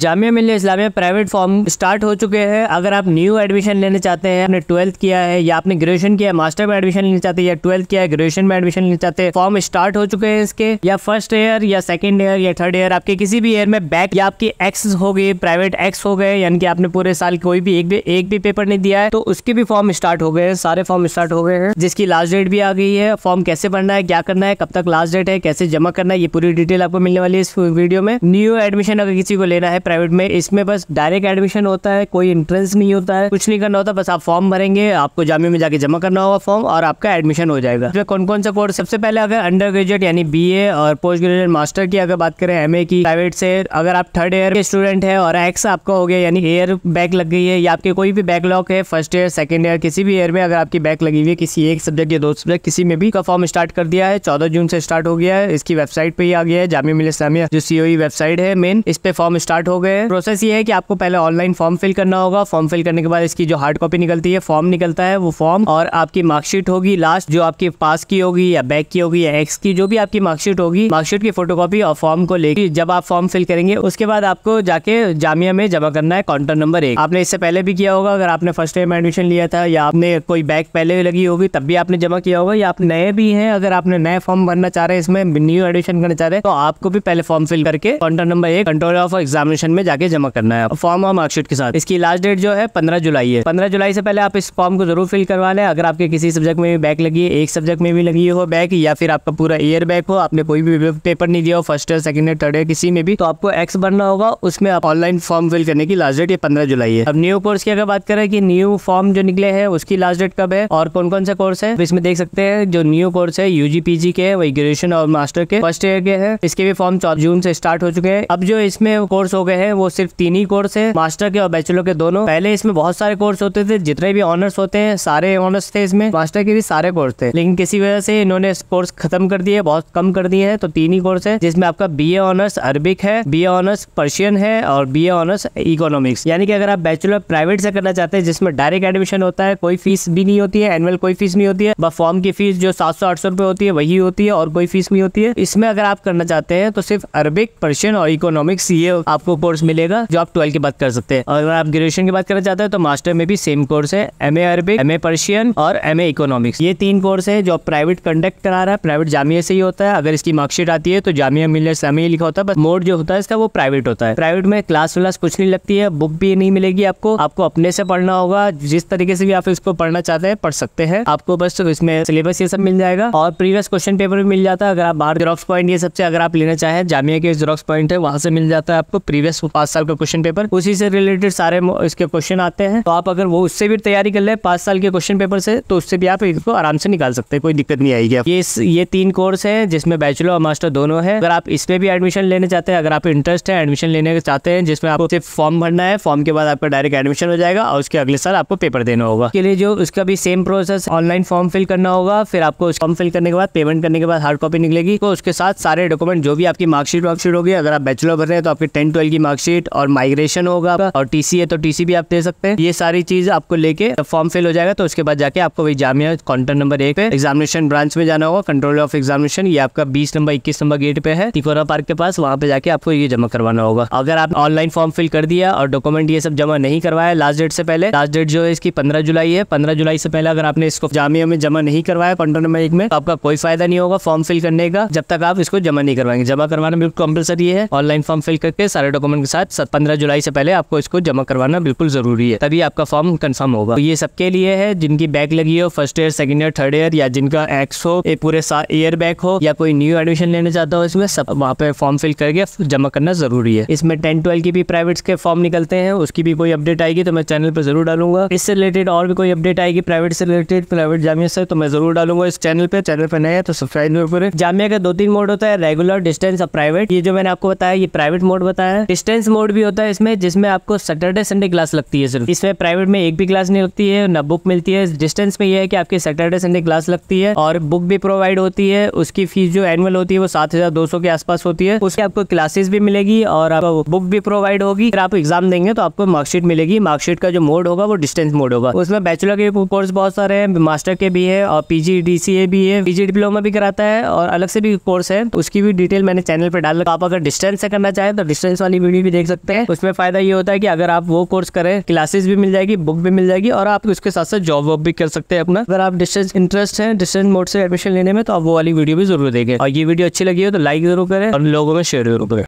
जामिया मिलिया Islamia private form start हो चुके हैं अगर आप न्यू एडमिशन लेने चाहते हैं आपने ट्वेल्थ किया है या आपने ग्रेजुएशन किया है मास्टर में एडमिशन लेना चाहते हैं या ट्वेल्थ किया है ग्रेजुएशन में एडमिशन लेना चाहते हैं फॉर्म स्टार्ट हो चुके हैं इसके या फर्स्ट ईयर या सेकेंड ईयर या थर्ड ईयर आपके किसी भी ईयर में बैक या आपकी एक्स हो गई प्राइवेट एक्स हो गए यानी कि आपने पूरे साल कोई भी एक भी एक भी पेपर नहीं दिया है तो उसके भी फॉर्म स्टार्ट हो गए हैं सारे फॉर्म स्टार्ट हो गए हैं जिसकी लास्ट डेट भी आ गई है फॉर्म कैसे भरना है क्या करना है कब तक लास्ट डेट है कैसे जमा करना है ये पूरी डिटेल आपको मिलने वाली है इस वीडियो में न्यू एडमिशन अगर किसी को लेना है प्राइवेट में इसमें बस डायरेक्ट एडमिशन होता है कोई इंट्रेंस नहीं होता है कुछ नहीं करना होता बस आप फॉर्म भरेंगे आपको जामिया में जाके जमा करना होगा फॉर्म और आपका एडमिशन हो जाएगा इसमें तो कौन कौन सा कोर्स सबसे पहले अगर अंडर ग्रेजुएट यानी बी और पोस्ट ग्रेजुएट मास्टर की अगर बात करें एम की प्राइवेट से अगर आप थर्ड ईयर के स्टूडेंट है और एक्स आपका हो गया यानी एयर बैक लग गई है या आपके कोई भी बैकलॉग है फर्स्ट ईयर सेकेंड ईयर किसी भी ईयर में अगर आपकी बैक लगी हुई है किसी एक सब्जेक्ट या दो सब्जेक्ट किसी में भी का फॉर्म स्टार्ट कर दिया है चौदह जून से स्टार्ट हो गया है इसकी वेबसाइट पे ही आ गया है जामिया मिल इस्लामिया जो सीओ वेबसाइट e है मेन इस पे फॉर्म स्टार्ट हो गए प्रोसेस ये है कि आपको पहले ऑनलाइन फॉर्म फिल करना होगा फॉर्म फिल करने के बाद इसकी जो हार्ड कॉपी निकलती है फॉर्म निकलता है वो फॉर्म और आपकी मार्कशीट होगी लास्ट जो आपकी पास की होगी या बैक की होगी या एक्स की जो भी आपकी मार्कशीट होगी मार्कशीट की फोटो और फॉर्म को लेकर जब आप फॉर्म फिल करेंगे उसके बाद आपको जाके जामिया में जमा करना है काउंटर नंबर एक आपने इससे पहले भी किया होगा अगर आपने फर्स्ट टाइम एडमिशन लिया था या आपने कोई बैग पहले लगी होगी तब भी आपने जमा किया होगा या आप नए भी हैं अगर आपने नए फॉर्म भरना चाह रहे हैं इसमें न्यू एडमिशन करना चाह रहे हैं तो आपको भी पहले फॉर्म फिल करके काउंटर नंबर एक कंट्रोल ऑफ एग्जामिनेशन स्टेशन में जाके जमा करना है फॉर्म और मार्कशीट के साथ इसकी लास्ट डेट जो है पंद्रह जुलाई है पंद्रह जुलाई से पहले आप इस फॉर्म को जरूर फिल करवा लें अगर आपके किसी सब्जेक्ट में भी बैक लगी है एक सब्जेक्ट में भी लगी हो बैक या फिर आपका पूरा ईयर बैक हो आपने कोई भी पेपर नहीं दिया हो first year second year third year किसी में भी तो आपको एक्स भरना होगा उसमें आप ऑनलाइन फॉर्म फिल करने की लास्ट डेट ये पंद्रह जुलाई है अब न्यू कोर्स की अगर बात करें कि न्यू फॉर्म जो निकले हैं उसकी लास्ट डेट कब है और कौन कौन सा कोर्स है तो इसमें देख सकते हैं जो न्यू कोर्स है यूजीपीजी पीजी के वही ग्रेजुएशन और मास्टर के फर्स्ट ईयर के है इसके भी फॉर्म जून से स्टार्ट हो चुके हैं अब जो इसमें कोर्स हो गए हैं वो सिर्फ तीन ही कोर्स है मास्टर के और बैचलर के दोनों पहले इसमें बहुत सारे कोर्स होते थे जितने भी ऑनर्स होते हैं सारे ऑनर्स थे इसमें मास्टर के भी सारे कोर्स थे लेकिन किसी वजह से इन्होंने कोर्स खत्म कर दिए बहुत कम कर दिए हैं तो तीन ही कोर्स है जिसमें आपका बी ऑनर्स अरबिक है बी ऑनर्स पर्शियन है और बी ऑनर्स इकोनॉमिक्स यानी कि अगर आप बैचलर प्राइवेट से करना चाहते हैं जिसमें डायरेक्ट एडमिशन होता है कोई फीस भी नहीं होती है एनुअल कोई फीस नहीं होती है बस फॉर्म की फीस जो सात सौ आठ सौ रुपए होती है वही होती है और कोई फीस नहीं होती है इसमें अगर आप करना चाहते हैं तो सिर्फ अरबिक पर्शियन और इकोनॉमिक्स ये आपको कोर्स मिलेगा जो आप ट्वेल्व के बाद कर सकते हैं और अगर आप ग्रेजुएशन की बात करना चाहते हैं तो मास्टर में भी सेम कोर्स है M A Arabic M A Persian और एम ए इकोनॉमिक्स ये तीन कोर्स है जो प्राइवेट कंडक्ट करा रहा है प्राइवेट जामिया से ही होता है अगर इसकी मार्कशीट आती है तो जामिया मिलने हमें लिखा होता है बस मोड जो होता है इसका वो प्राइवेट होता है प्राइवेट में क्लास व्लास कुछ नहीं लगती है बुक भी नहीं मिलेगी आपको आपको अपने से पढ़ना होगा जिस तरीके से भी आप इसको पढ़ना चाहते हैं पढ़ सकते हैं आपको बस इसमें सिलेबस ये सब मिल जाएगा और प्रीवियस क्वेश्चन पेपर भी मिल जाता है अगर आप बाहर जेरोक्स पॉइंट ये सबसे अगर आप लेना चाहें जामिया के जेरोक्स पॉइंट है वहां से मिल जाता है आपको प्रीवियस प्रीवियस पांच साल का क्वेश्चन पेपर उसी से रिलेटेड सारे इसके क्वेश्चन आते हैं तो आप अगर वो उससे भी तैयारी कर ले पांच साल के क्वेश्चन पेपर से तो उससे भी आप इसको आराम से निकाल सकते हैं कोई दिक्कत नहीं आएगी ये ये तीन कोर्स है जिसमें बैचलर और मास्टर दोनों है अगर आप इसमें भी एडमिशन लेने चाहते हैं अगर आप इंटरेस्ट है एडमिशन लेने चाहते हैं जिसमें आपको सिर्फ फॉर्म भरना है फॉर्म के बाद आपका डायरेक्ट एडमिशन हो जाएगा और उसके अगले साल आपको पेपर देना होगा के लिए जो उसका भी same process online form fill करना होगा फिर आपको फॉर्म फिल करने के बाद पेमेंट करने के बाद हार्ड कॉपी निकलेगी तो उसके साथ सारे डॉक्यूमेंट जो भी आपकी मार्कशीट वार्कशीट होगी अगर आप बैचलर भर रहे हैं तो आपके टेन ट्वेल्व की मार्कशीट और माइग्रेशन होगा और टीसी है तो टीसी भी आप दे सकते हैं ये सारी चीज आपको लेके फॉर्म फिल हो जाएगा तो उसके बाद जाके आपको एग्जामिया काउंटर नंबर एक पे एग्जामिनेशन ब्रांच में जाना होगा कंट्रोल ऑफ एग्जामिनेशन ये आपका बीस नंबर इक्कीस नंबर गेट पे है तिकोरा पार्क के पास वहाँ पे जाके आपको ये जमा करवाना होगा अगर आप ऑनलाइन फॉर्म फिल कर दिया और डॉक्यूमेंट ये सब जमा नहीं करवाया लास्ट डेट से पहले लास्ट डेट जो है इसकी पंद्रह जुलाई है पंद्रह जुलाई से पहले अगर आपने इसको जामिया में जमा नहीं करवाया काउंटर नंबर एक में तो आपका कोई फायदा नहीं होगा फॉर्म फिल करने का जब तक आप इसको जमा नहीं करवाएंगे जमा करवाना बिल्कुल कंपलसरी है ऑनलाइन फॉर्म फिल करके सारे डॉक्यूमेंट डॉक्यूमेंट के साथ पंद्रह जुलाई से पहले आपको इसको जमा करवाना बिल्कुल जरूरी है तभी आपका फॉर्म कन्फर्म होगा तो ये सबके लिए है जिनकी बैग लगी हो first year second year third year या जिनका एक्स हो ये पूरे ईयर बैक हो या कोई न्यू एडमिशन लेना चाहता हो इसमें सब वहाँ पे फॉर्म फिल करके जमा करना जरूरी है इसमें टेन ट्वेल्व की भी प्राइवेट के फॉर्म निकलते हैं उसकी भी कोई अपडेट आएगी तो मैं चैनल पर जरूर डालूंगा इससे रिलेटेड और भी कोई अपडेट आएगी प्राइवेट से रिलेटेड प्राइवेट जामिया से तो मैं जरूर डालूंगा इस चैनल पर चैनल पर नया तो सब्सक्राइब जामिया का दो तीन मोड होता है रेगुलर डिस्टेंस और प्राइवेट ये जो मैंने आपको बताया ये प्राइवेट मोड बताया डिस्टेंस मोड भी होता है इसमें जिसमें आपको सैटरडे संडे क्लास लगती है सिर्फ इसमें प्राइवेट में एक भी क्लास नहीं लगती है ना बुक मिलती है डिस्टेंस में यह है कि आपकी सैटरडे संडे क्लास लगती है और बुक भी प्रोवाइड होती है उसकी फीस जो एनुअल होती है वो सात हजार दो सौ के आसपास होती है उसकी आपको क्लासेस भी मिलेगी और आपको बुक भी प्रोवाइड होगी अगर आप एग्जाम देंगे तो आपको मार्कशीट मिलेगी मार्कशीट का जो मोड होगा वो डिस्टेंस मोड होगा उसमें बैचलर के कोर्स बहुत सारे हैं मास्टर के भी है और पीजी डीसीए भी है पीजी डिप्लोमा भी कराता है और अलग से भी कोर्स है उसकी भी डिटेल मैंने चैनल पर डाल आप अगर डिस्टेंस से करना चाहें तो डिस्टेंस वाली वीडियो भी देख सकते हैं उसमें फायदा ये होता है कि अगर आप वो कोर्स करें क्लासेस भी मिल जाएगी बुक भी मिल जाएगी और आप उसके साथ साथ जॉब वॉब भी कर सकते हैं अपना अगर आप डिस्टेंस इंटरेस्ट है डिस्टेंस मोड से एडमिशन लेने में तो आप वो वाली वीडियो भी जरूर देखें और ये वीडियो अच्छी लगी हो तो लाइक जरूर करें और लोगों में शेयर जरूर करें